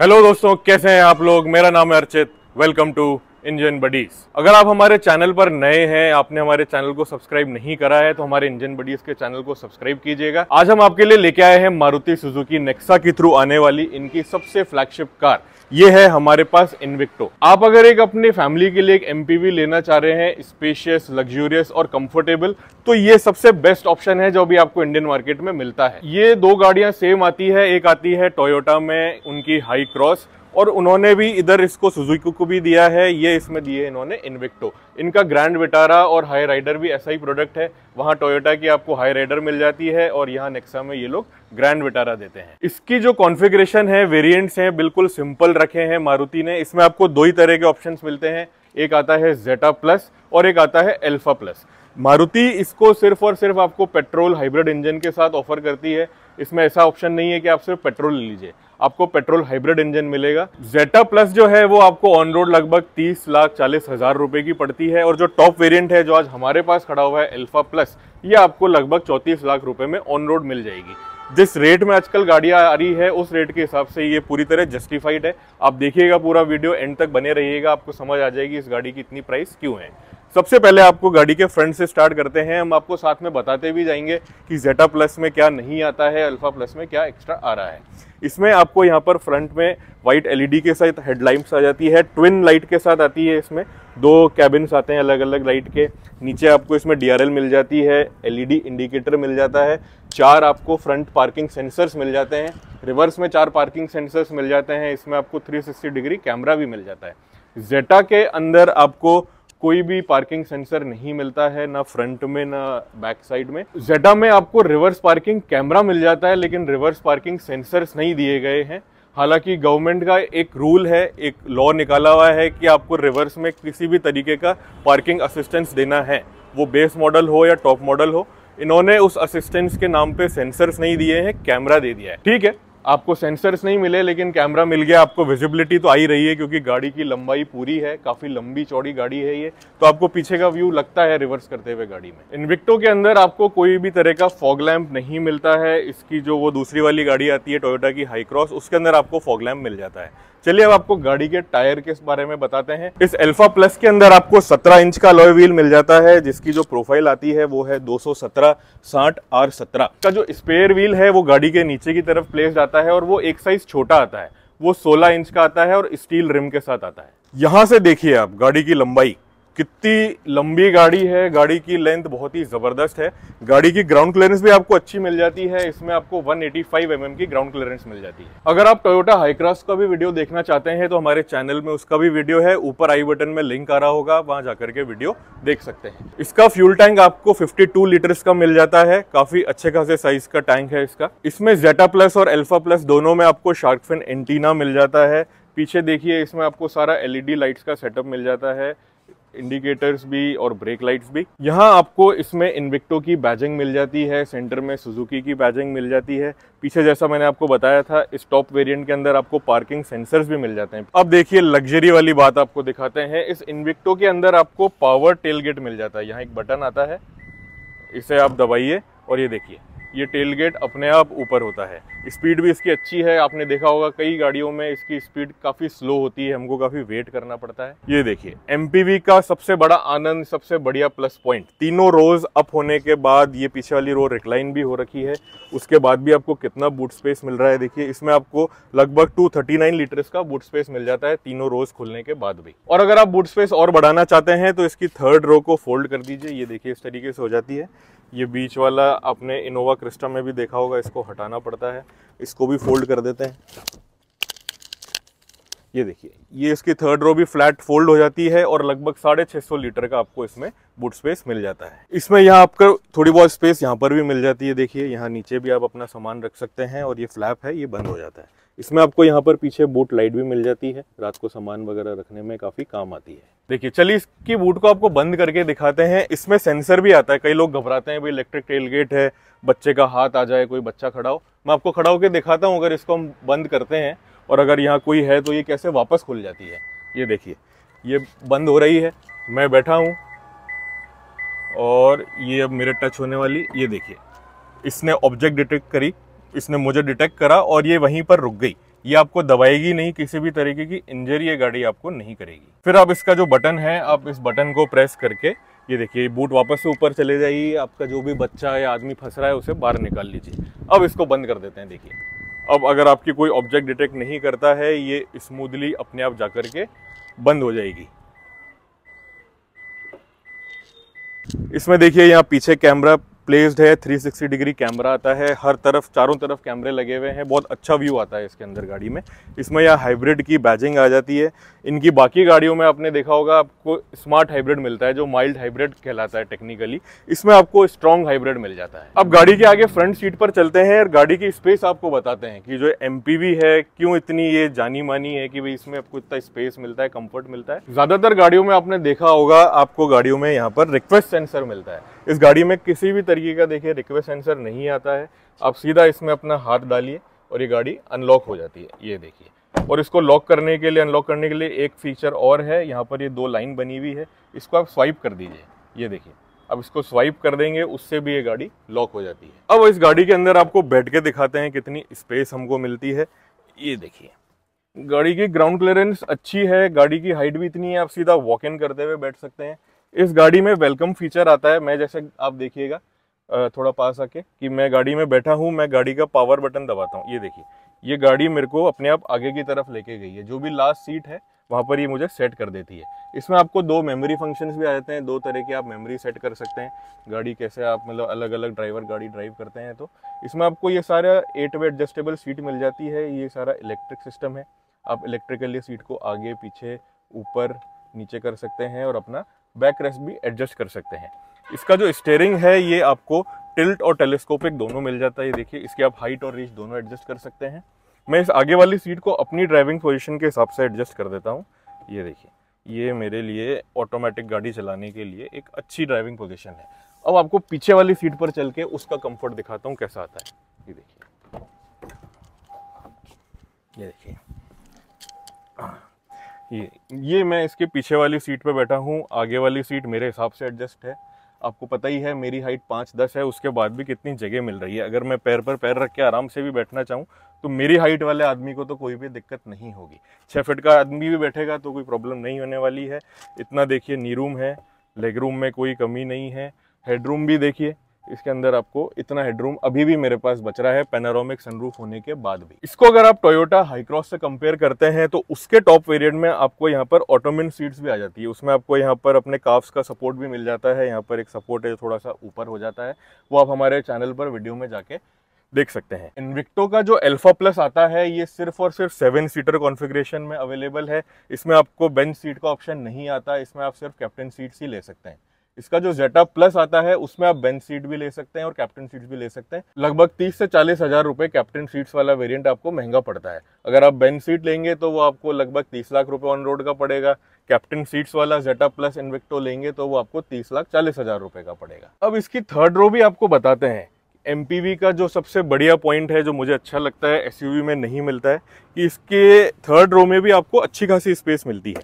hello दोस्तों कैसे हैं आप लोग मेरा नाम है Archit welcome to engine buddies अगर आप हमारे चैनल पर नए हैं आपने हमारे चैनल को सब्सक्राइब नहीं करा है तो हमारे इंजन बडीज के चैनल को सब्सक्राइब कीजिएगा आज हम आपके लिए लेके आए हैं मारुति सुजुकी नेक्सा के थ्रू आने वाली इनकी सबसे फ्लैगशिप कार ये है हमारे पास इनविक्टो आप अगर एक अपने फैमिली के लिए एक एमपीवी लेना चाह रहे हैं स्पेशियस लग्जूरियस और कंफर्टेबल तो ये सबसे बेस्ट ऑप्शन है जो अभी आपको इंडियन मार्केट में मिलता है ये दो गाड़ियां सेम आती है एक आती है टोयोटा में उनकी हाई क्रॉस और उन्होंने भी इधर इसको सुजुकी को भी दिया है ये इसमें दिए इन्होंने इन्विक्टो इनका ग्रैंड विटारा और हाई राइडर भी ऐसा ही प्रोडक्ट है वहाँ टोयोटा की आपको हाई राइडर मिल जाती है और यहाँ नेक्सा में ये लोग ग्रैंड विटारा देते हैं इसकी जो कॉन्फ़िगरेशन है वेरियंट्स हैं बिल्कुल सिंपल रखे हैं मारुति ने इसमें आपको दो ही तरह के ऑप्शन मिलते हैं एक आता है जेटा प्लस और एक आता है एल्फा प्लस मारुति इसको सिर्फ और सिर्फ आपको पेट्रोल हाइब्रिड इंजन के साथ ऑफर करती है इसमें ऐसा ऑप्शन नहीं है कि आप सिर्फ पेट्रोल ले लीजिए आपको पेट्रोल हाइब्रिड इंजन मिलेगा जेटा प्लस जो है वो आपको ऑन रोड लगभग तीस लाख चालीस हजार रुपए की पड़ती है और जो टॉप वेरिएंट है जो आज हमारे पास खड़ा हुआ है एल्फा प्लस ये आपको लगभग चौंतीस लाख रुपए में ऑन रोड मिल जाएगी जिस रेट में आजकल गाड़ियाँ आ रही है उस रेट के हिसाब से ये पूरी तरह जस्टिफाइड है आप देखिएगा पूरा वीडियो एंड तक बने रहिएगा आपको समझ आ जाएगी इस गाड़ी की इतनी प्राइस क्यों है सबसे पहले आपको गाड़ी के फ्रंट से स्टार्ट करते हैं हम आपको साथ में बताते भी जाएंगे कि जेटा प्लस में क्या नहीं आता है अल्फा प्लस में क्या एक्स्ट्रा आ रहा है इसमें आपको यहाँ पर फ्रंट में व्हाइट एलईडी e के साथ हेडलाइट्स आ जाती है ट्विन लाइट के साथ आती है इसमें दो कैबिन्स आते हैं अलग अलग लाइट के नीचे आपको इसमें डी मिल जाती है एल इंडिकेटर e मिल जाता है चार आपको फ्रंट पार्किंग सेंसर्स मिल जाते हैं रिवर्स में चार पार्किंग सेंसर्स मिल जाते हैं इसमें आपको थ्री डिग्री कैमरा भी मिल जाता है जेटा के अंदर आपको कोई भी पार्किंग सेंसर नहीं मिलता है ना फ्रंट में ना बैक साइड में जेडा में आपको रिवर्स पार्किंग कैमरा मिल जाता है लेकिन रिवर्स पार्किंग सेंसर्स नहीं दिए गए हैं हालांकि गवर्नमेंट का एक रूल है एक लॉ निकाला हुआ है कि आपको रिवर्स में किसी भी तरीके का पार्किंग असिस्टेंस देना है वो बेस मॉडल हो या टॉप मॉडल हो इन्होंने उस असिस्टेंस के नाम पे सेंसर्स नहीं दिए हैं कैमरा दे दिया है ठीक है आपको सेंसर्स नहीं मिले लेकिन कैमरा मिल गया आपको विजिबिलिटी तो आई रही है क्योंकि गाड़ी की लंबाई पूरी है काफ़ी लंबी चौड़ी गाड़ी है ये तो आपको पीछे का व्यू लगता है रिवर्स करते हुए गाड़ी में इनविक्टो के अंदर आपको कोई भी तरह का फॉग लैम्प नहीं मिलता है इसकी जो वो दूसरी वाली गाड़ी आती है टोयोटा की हाईक्रॉस उसके अंदर आपको फॉग लैम्प मिल जाता है चलिए अब आपको गाड़ी के टायर के बारे में बताते हैं इस एल्फा प्लस के अंदर आपको 17 इंच का लॉय व्हील मिल जाता है जिसकी जो प्रोफाइल आती है वो है 217 साठ आर सत्रह का जो स्पेयर व्हील है वो गाड़ी के नीचे की तरफ प्लेस आता है और वो एक साइज छोटा आता है वो 16 इंच का आता है और स्टील रिम के साथ आता है यहाँ से देखिए आप गाड़ी की लंबाई कितनी लंबी गाड़ी है गाड़ी की लेंथ बहुत ही ज़बरदस्त है गाड़ी की ग्राउंड क्लियरेंस भी आपको अच्छी मिल जाती है इसमें आपको 185 एटी mm की ग्राउंड क्लियरेंस मिल जाती है अगर आप टोयोटा हाईक्रॉस का भी वीडियो देखना चाहते हैं तो हमारे चैनल में उसका भी वीडियो है ऊपर आई बटन में लिंक आ रहा होगा वहाँ जाकर के वीडियो देख सकते हैं इसका फ्यूल टैंक आपको फिफ्टी टू का मिल जाता है काफ़ी अच्छे खासे साइज का टैंक है इसका इसमें जेटा प्लस और एल्फा प्लस दोनों में आपको शार्कफिन एंटीना मिल जाता है पीछे देखिए इसमें आपको सारा एलईडी लाइट्स का सेटअप मिल जाता है इंडिकेटर्स भी और ब्रेक लाइट्स भी यहाँ आपको इसमें इन्विक्टो की बैजिंग मिल जाती है सेंटर में सुजुकी की बैजिंग मिल जाती है पीछे जैसा मैंने आपको बताया था इस टॉप वेरिएंट के अंदर आपको पार्किंग सेंसर्स भी मिल जाते हैं अब देखिए लग्जरी वाली बात आपको दिखाते हैं इस इन्विक्टो के अंदर आपको पावर टेलगेट मिल जाता है यहाँ एक बटन आता है इसे आप दबाइए और ये देखिए ये टेल गेट अपने आप ऊपर होता है स्पीड भी इसकी अच्छी है आपने देखा होगा कई गाड़ियों में इसकी स्पीड काफ़ी स्लो होती है हमको काफ़ी वेट करना पड़ता है ये देखिए एमपीवी का सबसे बड़ा आनंद सबसे बढ़िया प्लस पॉइंट तीनों रोज अप होने के बाद ये पीछे वाली रो रिक्लाइन भी हो रखी है उसके बाद भी आपको कितना बूट स्पेस मिल रहा है देखिए इसमें आपको लगभग टू थर्टी नाइन लीटर्स का बूट स्पेस मिल जाता है तीनों रोज खुलने के बाद भी और अगर आप बूट स्पेस और बढ़ाना चाहते हैं तो इसकी थर्ड रो को फोल्ड कर दीजिए ये देखिए इस तरीके से हो जाती है ये बीच वाला आपने इनोवा क्रिस्टा में भी देखा होगा इसको हटाना पड़ता है इसको भी फोल्ड कर देते हैं ये देखिए ये इसकी थर्ड रो भी फ्लैट फोल्ड हो जाती है और लगभग साढ़े छः सौ लीटर का आपको इसमें बूट स्पेस मिल जाता है इसमें यहाँ आपको थोड़ी बहुत स्पेस यहाँ पर भी मिल जाती है देखिए यहाँ नीचे भी आप अपना सामान रख सकते हैं और ये फ्लैप है ये बंद हो जाता है इसमें आपको यहाँ पर पीछे बूट लाइट भी मिल जाती है रात को सामान वगैरह रखने में काफ़ी काम आती है देखिए चलिए इसकी बूट को आपको बंद करके दिखाते हैं इसमें सेंसर भी आता है कई लोग घबराते हैं भाई इलेक्ट्रिक टेल गेट है बच्चे का हाथ आ जाए कोई बच्चा खड़ा हो मैं आपको खड़ा होकर दिखाता हूँ अगर इसको हम बंद करते हैं और अगर यहाँ कोई है तो ये कैसे वापस खुल जाती है ये देखिए ये बंद हो रही है मैं बैठा हूँ और ये अब मेरे टच होने वाली ये देखिए इसने ऑब्जेक्ट डिटेक्ट करी इसने मुझे डिटेक्ट करा और ये वहीं पर रुक गई ये आपको दबाएगी नहीं किसी भी तरीके की इंजरी ये गाड़ी आपको नहीं करेगी फिर आप इसका जो बटन है आप इस बटन को प्रेस करके ये देखिए बूट वापस से ऊपर चले जाइए आपका जो भी बच्चा या आदमी फंस रहा है उसे बाहर निकाल लीजिए अब इसको बंद कर देते हैं देखिए अब अगर आपकी कोई ऑब्जेक्ट डिटेक्ट नहीं करता है ये स्मूदली अपने आप जा के बंद हो जाएगी इसमें देखिए यहाँ पीछे कैमरा प्लेस्ड है 360 डिग्री कैमरा आता है हर तरफ चारों तरफ कैमरे लगे हुए हैं बहुत अच्छा व्यू आता है इसके अंदर गाड़ी में इसमें यह हाइब्रिड की बैजिंग आ जाती है इनकी बाकी गाड़ियों में आपने देखा होगा आपको स्मार्ट हाइब्रिड मिलता है जो माइल्ड हाइब्रिड कहलाता है टेक्निकली इसमें आपको स्ट्रॉन्ग हाइब्रिड मिल जाता है अब गाड़ी के आगे फ्रंट सीट पर चलते हैं और गाड़ी की स्पेस आपको बताते हैं कि जो एम है क्यों इतनी ये जानी मानी है कि भाई इसमें आपको इतना स्पेस मिलता है कम्फर्ट मिलता है ज़्यादातर गाड़ियों में आपने देखा होगा आपको गाड़ियों में यहाँ पर रिक्वेस्ट सेंसर मिलता है इस गाड़ी में किसी भी तरीके का देखिए रिक्वेस्ट सेंसर नहीं आता है आप सीधा इसमें अपना हाथ डालिए और ये गाड़ी अनलॉक हो जाती है ये देखिए और इसको लॉक करने के लिए अनलॉक करने के लिए एक फीचर और है यहाँ पर ये दो लाइन बनी हुई है इसको आप स्वाइप कर दीजिए ये देखिए अब इसको स्वाइप कर देंगे उससे भी ये गाड़ी लॉक हो जाती है अब इस गाड़ी के अंदर आपको बैठ के दिखाते हैं कितनी स्पेस हमको मिलती है ये देखिए गाड़ी की ग्राउंड क्लियरेंस अच्छी है गाड़ी की हाइट भी इतनी है आप सीधा वॉक इन करते हुए बैठ सकते हैं इस गाड़ी में वेलकम फीचर आता है मैं जैसे आप देखिएगा थोड़ा पास आके कि मैं गाड़ी में बैठा हूँ मैं गाड़ी का पावर बटन दबाता हूँ ये देखिए ये गाड़ी मेरे को अपने आप आगे की तरफ लेके गई है जो भी लास्ट सीट है वहाँ पर ये मुझे सेट कर देती है इसमें आपको दो मेमोरी फंक्शंस भी आ जाते हैं दो तरह के आप मेमोरी सेट कर सकते हैं गाड़ी कैसे आप मतलब अलग अलग ड्राइवर गाड़ी ड्राइव करते हैं तो इसमें आपको ये सारा एट वे एडजस्टेबल सीट मिल जाती है ये सारा इलेक्ट्रिक सिस्टम है आप इलेक्ट्रिकली सीट को आगे पीछे ऊपर नीचे कर सकते हैं और अपना बैक रेस्ट भी एडजस्ट कर सकते हैं इसका जो स्टेयरिंग है ये आपको टिल्ट और टेलीस्कोपिक दोनों मिल जाता है ये देखिए इसकी आप हाइट और रीच दोनों एडजस्ट कर सकते हैं मैं इस आगे वाली सीट को अपनी ड्राइविंग पोजिशन के हिसाब से एडजस्ट कर देता हूँ ये देखिए ये मेरे लिए ऑटोमेटिक गाड़ी चलाने के लिए एक अच्छी ड्राइविंग पोजिशन है अब आपको पीछे वाली सीट पर चल के उसका कम्फर्ट दिखाता हूँ कैसा आता है ये देखिए ये देखिए ये ये मैं इसके पीछे वाली सीट पे बैठा हूँ आगे वाली सीट मेरे हिसाब से एडजस्ट है आपको पता ही है मेरी हाइट पाँच दस है उसके बाद भी कितनी जगह मिल रही है अगर मैं पैर पर पैर रख के आराम से भी बैठना चाहूँ तो मेरी हाइट वाले आदमी को तो कोई भी दिक्कत नहीं होगी छः फिट का आदमी भी बैठेगा तो कोई प्रॉब्लम नहीं होने वाली है इतना देखिए नी रूम है लेग रूम में कोई कमी नहीं है हेड रूम भी देखिए इसके अंदर आपको इतना हेडरूम अभी भी मेरे पास बच रहा है पेनारोमिक सनरूफ होने के बाद भी इसको अगर आप टोयोटा हाईक्रॉस से कंपेयर करते हैं तो उसके टॉप वेरिएंट में आपको यहाँ पर ऑटोमिन सीट्स भी आ जाती है उसमें आपको यहाँ पर अपने काफ्स का सपोर्ट भी मिल जाता है यहाँ पर एक सपोर्ट है थोड़ा सा ऊपर हो जाता है वो आप हमारे चैनल पर वीडियो में जाके देख सकते हैं इनविक्टो का जो एल्फा प्लस आता है ये सिर्फ और सिर्फ सेवन सीटर कॉन्फिग्रेशन में अवेलेबल है इसमें आपको बेंच सीट का ऑप्शन नहीं आता इसमें आप सिर्फ कैप्टन सीट्स ही ले सकते हैं इसका जो जेटा प्लस आता है उसमें आप बेंच सीट भी ले सकते हैं और कैप्टन सीट भी ले सकते हैं लगभग तीस से चालीस हजार रुपए कैप्टन सीट्स वाला वेरियंट आपको महंगा पड़ता है अगर आप बेंच सीट लेंगे तो वो आपको लगभग तीस लाख रुपए ऑन रोड का पड़ेगा कैप्टन सीट्स वाला जेटा प्लस इन्वेक्टो लेंगे तो वो आपको तीस लाख चालीस हजार रुपये का पड़ेगा अब इसकी थर्ड रो भी आपको बताते हैं एम का जो सबसे बढ़िया पॉइंट है जो मुझे अच्छा लगता है एस में नहीं मिलता है कि इसके थर्ड रो में भी आपको अच्छी खासी स्पेस मिलती है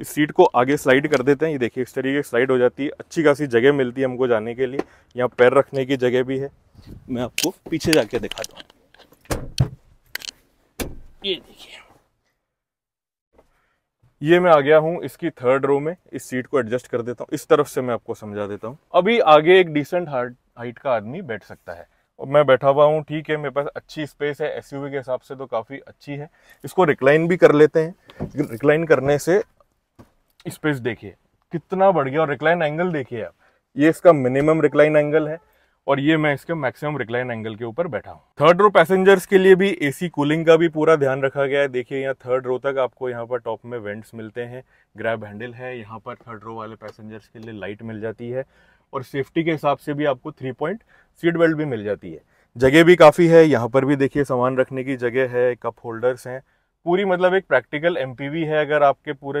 इस सीट को आगे स्लाइड कर देते हैं ये देखिए इस तरीके की स्लाइड हो जाती है अच्छी खासी जगह मिलती है हमको जाने के लिए यहाँ पैर रखने की जगह भी है मैं आपको पीछे जाके दिखाता हूँ ये देखिए ये मैं आ गया हूँ इसकी थर्ड रो में इस सीट को एडजस्ट कर देता हूँ इस तरफ से मैं आपको समझा देता हूँ अभी आगे एक डिसेंट हाइट का आदमी बैठ सकता है और मैं बैठा हुआ हूँ ठीक है मेरे पास अच्छी स्पेस है एसयूवी के हिसाब से तो काफ़ी अच्छी है इसको रिक्लाइन भी कर लेते हैं रिक्लाइन करने से स्पेस देखिए कितना बढ़ गया और रिक्लाइन एंगल देखिए आप ये इसका मिनिमम रिक्लाइन एंगल है और ये मैं इसके मैक्सिमम रिक्लाइन एंगल के ऊपर बैठा हूँ थर्ड रो पैसेंजर्स के लिए भी एसी कूलिंग का भी पूरा ध्यान रखा गया है देखिए यहाँ थर्ड रो तक आपको यहाँ पर टॉप में वेंट्स मिलते हैं ग्रैब हैंडल है यहाँ पर थर्ड रो वाले पैसेंजर्स के लिए लाइट मिल जाती है और सेफ्टी के हिसाब से भी आपको थ्री पॉइंट सीट बेल्ट भी मिल जाती है जगह भी काफ़ी है यहाँ पर भी देखिए सामान रखने की जगह है कप होल्डर्स हैं पूरी मतलब एक प्रैक्टिकल एम है अगर आपके पूरे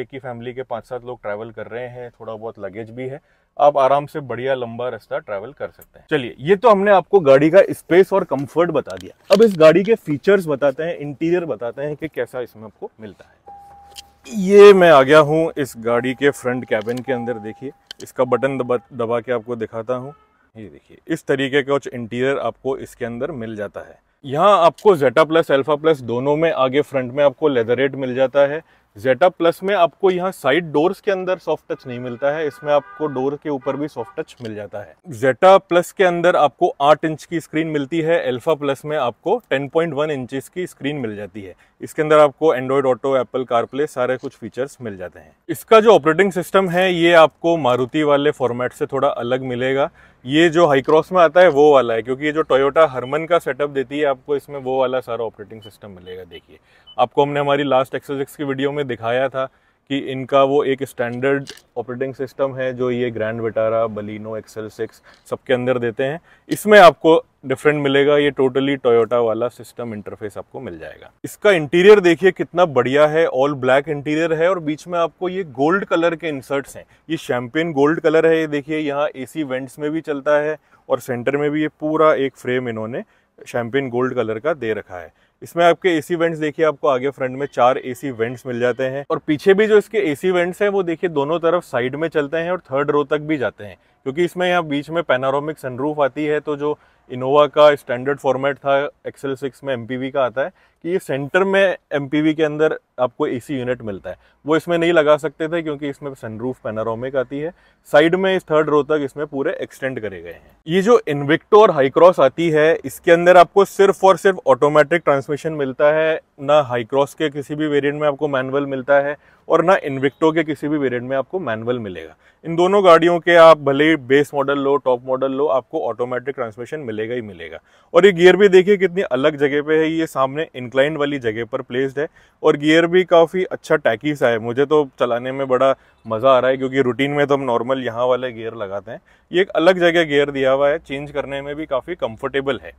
एक ही फैमिली के पाँच सात लोग ट्रैवल कर रहे हैं थोड़ा बहुत लगेज भी है आप आराम से बढ़िया लंबा रास्ता ट्रैवल कर सकते हैं चलिए ये तो हमने आपको गाड़ी का स्पेस और कंफर्ट बता दिया अब इस गाड़ी के फीचर्स बताते हैं इंटीरियर बताते हैं कि कैसा इसमें आपको मिलता है ये मैं आ गया हूँ इस गाड़ी के फ्रंट कैबिन के अंदर देखिए इसका बटन दबा दबा के आपको दिखाता हूँ ये देखिए इस तरीके का कुछ इंटीरियर आपको इसके अंदर मिल जाता है यहाँ आपको जेटा प्लस एल्फा प्लस दोनों में आगे फ्रंट में आपको लेदर रेट मिल जाता है जेटा प्लस में आपको यहाँ साइड डोर्स के अंदर सॉफ्ट टच नहीं मिलता है इसमें आपको डोर के ऊपर भी सॉफ्ट टच मिल जाता है जेटा प्लस के अंदर आपको 8 इंच की स्क्रीन मिलती है एल्फा प्लस में आपको 10.1 पॉइंट की स्क्रीन मिल जाती है इसके अंदर आपको एंड्रॉयड ऑटो एप्पल कारप्ले सारे कुछ फीचर्स मिल जाते हैं इसका जो ऑपरेटिंग सिस्टम है ये आपको मारुति वाले फॉर्मेट से थोड़ा अलग मिलेगा ये जो हाईक्रॉस में आता है वो वाला है क्योंकि ये जो टोयोटा हरमन का सेटअप देती है आपको इसमें वो वाला सारा ऑपरेटिंग सिस्टम मिलेगा देखिए आपको हमने हमारी लास्ट एक्सोजिक्स की वीडियो में दिखाया था कि इनका वो एक स्टैंडर्ड ऑपरेटिंग सिस्टम है जो ये Grand Vitara Baleno XL six सबके अंदर देते हैं इसमें आपको डिफरेंट मिलेगा ये टोटली टोयोटा वाला सिस्टम इंटरफेस आपको मिल जाएगा इसका इंटीरियर देखिए कितना बढ़िया है ऑल ब्लैक इंटीरियर है और बीच में आपको ये गोल्ड कलर के इंसर्ट्स हैं ये शैम्पेन गोल्ड कलर है ये देखिए यहाँ ए वेंट्स में भी चलता है और सेंटर में भी ये पूरा एक फ्रेम इन्होंने शैम्पेन गोल्ड कलर का दे रखा है इसमें आपके एसी वेंट्स देखिए आपको आगे फ्रंट में चार एसी वेंट्स मिल जाते हैं और पीछे भी जो इसके एसी वेंट्स हैं वो देखिए दोनों तरफ साइड में चलते हैं और थर्ड रो तक भी जाते हैं क्योंकि इसमें यहाँ बीच में पेनारोमिक सनरूफ आती है तो जो इनोवा का स्टैंडर्ड फॉर्मेट था एक्सेल सिक्स में एम का आता है कि ये सेंटर में एम के अंदर आपको ए यूनिट मिलता है वो इसमें नहीं लगा सकते थे क्योंकि इसमें सनरूफ पेनारोमिक आती है साइड में इस थर्ड रो तक इसमें पूरे एक्सटेंड करे गए हैं ये जो इन्विक्टो और हाईक्रॉस आती है इसके अंदर आपको सिर्फ और सिर्फ ऑटोमेटिक ट्रांसमिशन मिलता है ना हाईक्रॉस के किसी भी वेरियंट में आपको मैनुअल मिलता है और ना इन्विक्टो के किसी भी वेरिएंट में आपको मैनुअल मिलेगा इन दोनों गाड़ियों के आप भले ही बेस मॉडल लो टॉप मॉडल लो आपको ऑटोमेटिक ट्रांसमिशन मिलेगा ही मिलेगा और ये गियर भी देखिए कितनी अलग जगह पे है ये सामने इंक्लाइंड वाली जगह पर प्लेस्ड है और गियर भी काफ़ी अच्छा टैकी सा है मुझे तो चलाने में बड़ा मज़ा आ रहा है क्योंकि रूटीन में तो हम नॉर्मल यहाँ वाला गियर लगाते हैं ये एक अलग जगह गियर दिया हुआ है चेंज करने में भी काफ़ी कम्फर्टेबल है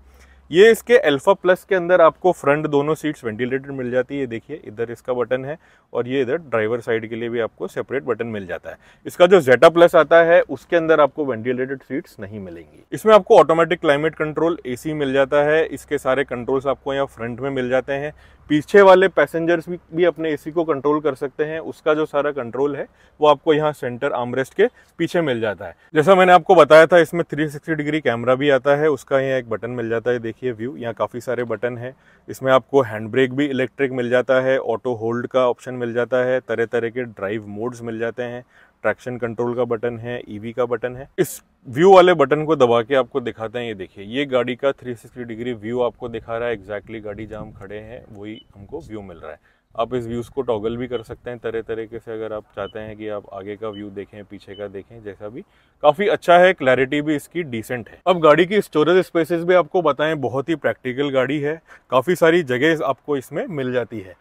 ये इसके अल्फ़ा प्लस के अंदर आपको फ्रंट दोनों सीट्स वेंटिलेटेड मिल जाती है देखिए इधर इसका बटन है और ये इधर ड्राइवर साइड के लिए भी आपको सेपरेट बटन मिल जाता है इसका जो जेटा प्लस आता है उसके अंदर आपको वेंटिलेटेड सीट्स नहीं मिलेंगी इसमें आपको ऑटोमेटिक क्लाइमेट कंट्रोल ए मिल जाता है इसके सारे कंट्रोल्स आपको यहाँ फ्रंट में मिल जाते हैं पीछे वाले पैसेंजर्स भी, भी अपने एसी को कंट्रोल कर सकते हैं उसका जो सारा कंट्रोल है वो आपको यहाँ सेंटर आमरेस्ट के पीछे मिल जाता है जैसा मैंने आपको बताया था इसमें 360 डिग्री कैमरा भी आता है उसका यहाँ एक बटन मिल जाता है देखिए व्यू यहाँ काफ़ी सारे बटन हैं इसमें आपको हैंड ब्रेक भी इलेक्ट्रिक मिल जाता है ऑटो होल्ड का ऑप्शन मिल जाता है तरह तरह के ड्राइव मोड्स मिल जाते हैं ट्रैक्शन कंट्रोल का बटन है ईवी e का बटन है इस व्यू वाले बटन को दबा के आपको दिखाते हैं ये देखिए ये गाड़ी का 360 डिग्री व्यू आपको दिखा रहा है एग्जैक्टली गाड़ी जहाँ खड़े हैं वही हमको व्यू मिल रहा है आप इस व्यूज़ को टॉगल भी कर सकते हैं तरह तरीके से अगर आप चाहते हैं कि आप आगे का व्यू देखें पीछे का देखें जैसा भी काफ़ी अच्छा है क्लैरिटी भी इसकी डिसेंट है अब गाड़ी की स्टोरेज स्पेसेस भी आपको बताएं बहुत ही प्रैक्टिकल गाड़ी है काफ़ी सारी जगह आपको इसमें मिल जाती है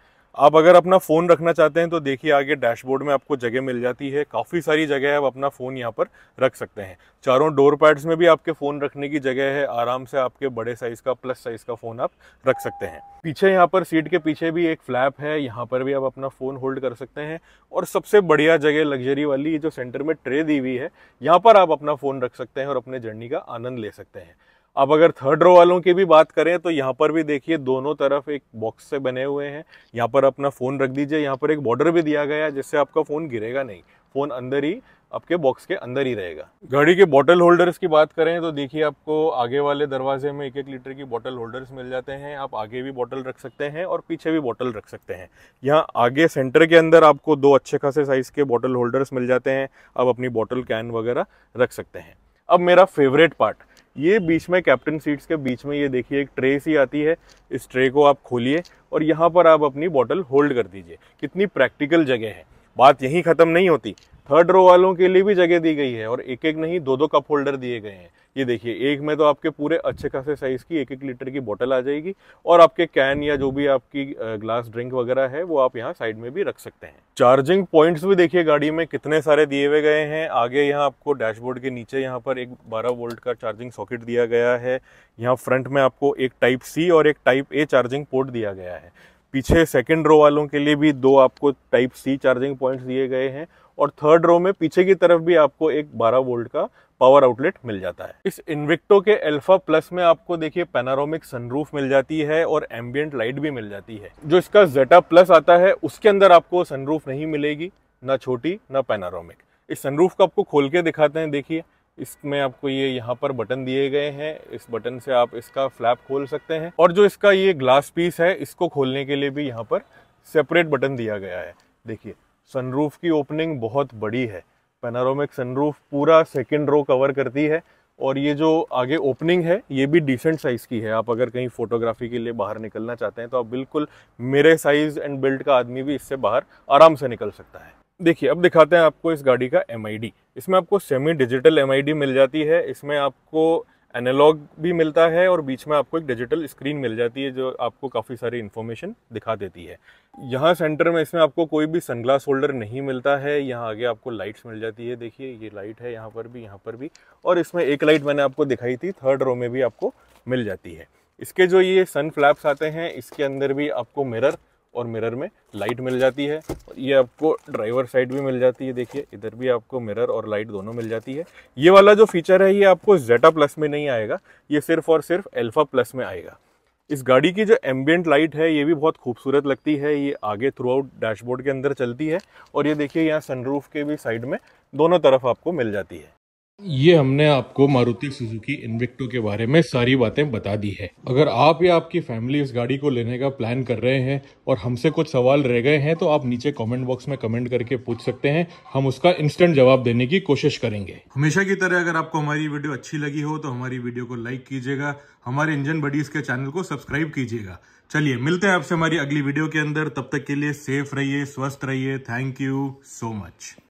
आप अगर अपना फ़ोन रखना चाहते हैं तो देखिए आगे डैशबोर्ड में आपको जगह मिल जाती है काफ़ी सारी जगह है आप अपना फ़ोन यहाँ पर रख सकते हैं चारों डोर पैड्स में भी आपके फ़ोन रखने की जगह है आराम से आपके बड़े साइज़ का प्लस साइज़ का फ़ोन आप रख सकते हैं पीछे यहाँ पर सीट के पीछे भी एक फ्लैप है यहाँ पर भी आप अपना फ़ोन होल्ड कर सकते हैं और सबसे बढ़िया जगह लग्जरी वाली जो सेंटर में ट्रे दी हुई है यहाँ पर आप अपना फ़ोन रख सकते हैं और अपने जर्नी का आनंद ले सकते हैं अब अगर थर्ड रो वालों की भी बात करें तो यहाँ पर भी देखिए दोनों तरफ एक बॉक्स से बने हुए हैं यहाँ पर अपना फ़ोन रख दीजिए यहाँ पर एक बॉर्डर भी दिया गया है जिससे आपका फ़ोन गिरेगा नहीं फ़ोन अंदर ही आपके बॉक्स के अंदर ही रहेगा गाड़ी के बॉटल होल्डर्स की बात करें तो देखिए आपको आगे वाले दरवाजे में एक एक लीटर की बॉटल होल्डर्स मिल जाते हैं आप आगे भी बॉटल रख सकते हैं और पीछे भी बॉटल रख सकते हैं यहाँ आगे सेंटर के अंदर आपको दो अच्छे खासे साइज़ के बॉटल होल्डर्स मिल जाते हैं आप अपनी बॉटल कैन वगैरह रख सकते हैं अब मेरा फेवरेट पार्ट ये बीच में कैप्टन सीट्स के बीच में ये देखिए एक ट्रे सी आती है इस ट्रे को आप खोलिए और यहाँ पर आप अपनी बॉटल होल्ड कर दीजिए कितनी प्रैक्टिकल जगह है बात यहीं ख़त्म नहीं होती थर्ड रो वालों के लिए भी जगह दी गई है और एक एक नहीं दो दो कप होल्डर दिए गए हैं ये देखिए एक में तो आपके पूरे अच्छे खासे साइज़ की एक एक लीटर की बोतल आ जाएगी और आपके कैन या जो भी आपकी ग्लास ड्रिंक वगैरह है वो आप यहाँ साइड में भी रख सकते हैं चार्जिंग पॉइंट्स भी देखिए गाड़ी में कितने सारे दिए हुए गए हैं आगे यहाँ आपको डैशबोर्ड के नीचे यहाँ पर एक 12 वोल्ट का चार्जिंग सॉकेट दिया गया है यहाँ फ्रंट में आपको एक टाइप सी और एक टाइप ए चार्जिंग पोर्ट दिया गया है पीछे सेकेंड रो वालों के लिए भी दो आपको टाइप सी चार्जिंग पॉइंट्स दिए गए हैं और थर्ड रो में पीछे की तरफ भी आपको एक 12 वोल्ट का पावर आउटलेट मिल जाता है इस इन्विक्टो के अल्फा प्लस में आपको देखिए पेनारोमिक सनरूफ मिल जाती है और एम्बियंट लाइट भी मिल जाती है जो इसका जेटा प्लस आता है उसके अंदर आपको सनरूफ नहीं मिलेगी ना छोटी ना पेनारोमिक इस सनरूफ को आपको खोल के दिखाते हैं देखिए इसमें आपको ये यहाँ पर बटन दिए गए हैं इस बटन से आप इसका फ्लैप खोल सकते हैं और जो इसका ये ग्लास पीस है इसको खोलने के लिए भी यहाँ पर सेपरेट बटन दिया गया है देखिए सनरूफ की ओपनिंग बहुत बड़ी है पेनारोमिक सनरूफ पूरा सेकेंड रो कवर करती है और ये जो आगे ओपनिंग है ये भी डिसेंट साइज़ की है आप अगर कहीं फोटोग्राफी के लिए बाहर निकलना चाहते हैं तो आप बिल्कुल मेरे साइज़ एंड बिल्ड का आदमी भी इससे बाहर आराम से निकल सकता है देखिए अब दिखाते हैं आपको इस गाड़ी का एम इसमें आपको सेमी डिजिटल एम मिल जाती है इसमें आपको एनालॉग भी मिलता है और बीच में आपको एक डिजिटल स्क्रीन मिल जाती है जो आपको काफ़ी सारी इन्फॉर्मेशन दिखा देती है यहाँ सेंटर में इसमें आपको कोई भी सनग्लास होल्डर नहीं मिलता है यहाँ आगे आपको लाइट्स मिल जाती है देखिए ये लाइट है यहाँ पर भी यहाँ पर भी और इसमें एक लाइट मैंने आपको दिखाई थी थर्ड रो में भी आपको मिल जाती है इसके जो ये सन फ्लैप्स आते हैं इसके अंदर भी आपको मिरर और मिरर में लाइट मिल जाती है ये आपको ड्राइवर साइड भी मिल जाती है देखिए इधर भी आपको मिरर और लाइट दोनों मिल जाती है ये वाला जो फीचर है ये आपको जेटा प्लस में नहीं आएगा ये सिर्फ और सिर्फ एल्फा प्लस में आएगा इस गाड़ी की जो एम्बियंट लाइट है ये भी बहुत खूबसूरत लगती है ये आगे थ्रू आउट डैशबोर्ड के अंदर चलती है और ये देखिए यहाँ सनरूफ के भी साइड में दोनों तरफ आपको मिल जाती है ये हमने आपको मारुति सुजुकी इन्विक्टो के बारे में सारी बातें बता दी है अगर आप या आपकी फैमिली इस गाड़ी को लेने का प्लान कर रहे हैं और हमसे कुछ सवाल रह गए हैं तो आप नीचे कमेंट बॉक्स में कमेंट करके पूछ सकते हैं हम उसका इंस्टेंट जवाब देने की कोशिश करेंगे हमेशा की तरह अगर आपको हमारी वीडियो अच्छी लगी हो तो हमारी वीडियो को लाइक कीजिएगा हमारे इंजन बडीज के चैनल को सब्सक्राइब कीजिएगा चलिए मिलते हैं आपसे हमारी अगली वीडियो के अंदर तब तक के लिए सेफ रहिए स्वस्थ रहिए थैंक यू सो मच